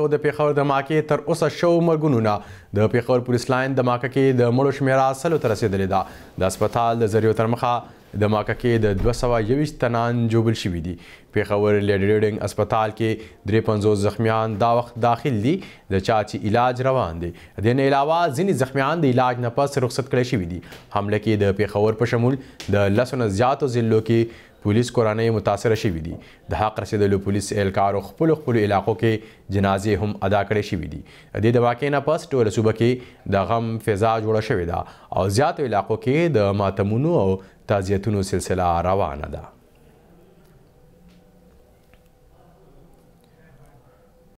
او د پیښور د ماکې تر اوسه شو مرګونونه د پیښور پولیس لاین د ماکه کې د مړو شمیره سلو ته رسیدلې ده د هسپتال د زریو تر مخه د ماکه کې د 221 تنان جوبل شوي دي پیښور لیډریډینګ هسپتال کې 350 زخمیان دا وخت داخل دي د چا چې علاج روان دي د نه علاوه ځینې زخمیان د علاج نه پس رخصت کړي شوي دي حمله کې د پیښور په شمول د لسو نه زیاتو ضلعو کې پولیس کورانې متاثر شوې دي د حق رسیدلو پولیس اهلکارو خپل خپل علاقو کې جنازې هم ادا کړې شوې دي د دې د واقعې نه پس ټول صوبه کې د غم فضا جوړه شوې ده او زیاتو علاقو کې د ماتمونو او تعزیتونو سلسله روانه ده